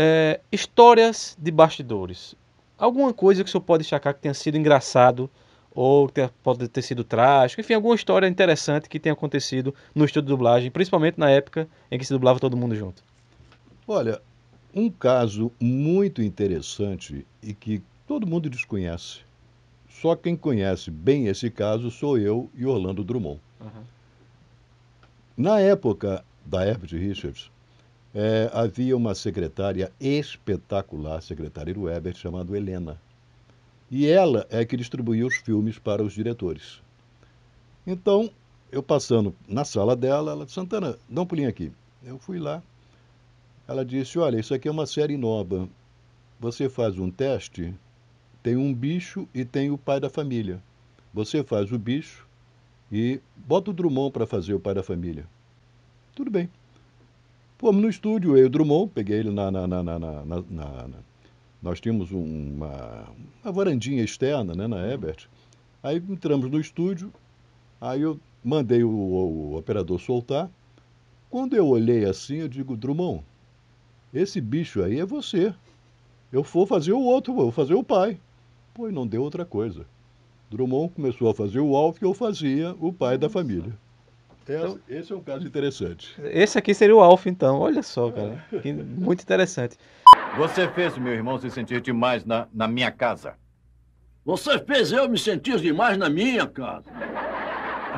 é, histórias de bastidores. Alguma coisa que o senhor pode destacar que tenha sido engraçado ou que pode ter sido trágico, enfim, alguma história interessante que tenha acontecido no estúdio de dublagem, principalmente na época em que se dublava todo mundo junto. Olha, um caso muito interessante e que todo mundo desconhece. Só quem conhece bem esse caso sou eu e Orlando Drummond. Uhum. Na época da Herbert Richards, é, havia uma secretária espetacular, secretária do Weber, chamada Helena. E ela é que distribuía os filmes para os diretores. Então, eu passando na sala dela, ela disse, Santana, dá um pulinho aqui. Eu fui lá. Ela disse, olha, isso aqui é uma série nova. Você faz um teste, tem um bicho e tem o pai da família. Você faz o bicho e bota o Drummond para fazer o pai da família. Tudo bem. Fomos no estúdio, eu e o Drummond, peguei ele na. na, na, na, na, na nós tínhamos uma, uma varandinha externa, né, na Ebert. Aí entramos no estúdio, aí eu mandei o, o, o operador soltar. Quando eu olhei assim, eu digo, Drummond, esse bicho aí é você. Eu vou fazer o outro, vou fazer o pai. Pô, e não deu outra coisa. Drummond começou a fazer o alvo que eu fazia o pai da família. Então, é esse é um caso interessante. Esse aqui seria o Alf, então. Olha só, cara. muito interessante. Você fez meu irmão se sentir demais na, na minha casa. Você fez eu me sentir demais na minha casa.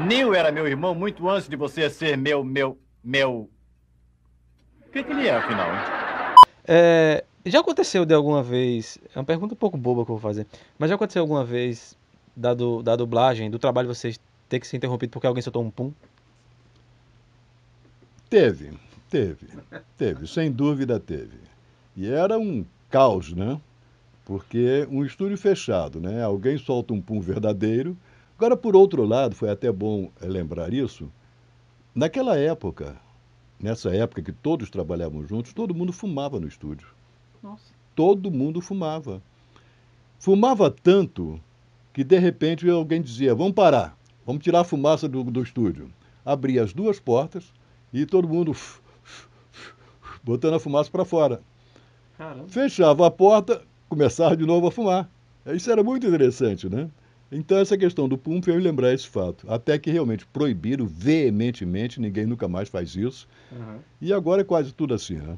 Neil era meu irmão muito antes de você ser meu, meu, meu... O que, que ele é, afinal? É, já aconteceu de alguma vez... É uma pergunta um pouco boba que eu vou fazer. Mas já aconteceu alguma vez da, do, da dublagem, do trabalho, vocês ter que ser interrompido porque alguém soltou um pum? Teve, teve, teve, sem dúvida teve. E era um caos, né? Porque um estúdio fechado, né? Alguém solta um pum verdadeiro. Agora, por outro lado, foi até bom lembrar isso. Naquela época, nessa época que todos trabalhavam juntos, todo mundo fumava no estúdio. Nossa. Todo mundo fumava. Fumava tanto que, de repente, alguém dizia: Vamos parar, vamos tirar a fumaça do, do estúdio. Abria as duas portas, e todo mundo botando a fumaça para fora. Caramba. Fechava a porta, começava de novo a fumar. É, isso era muito interessante, né? Então, essa questão do pum fez lembrar esse fato. Até que realmente proibiram veementemente, ninguém nunca mais faz isso. Uhum. E agora é quase tudo assim, né?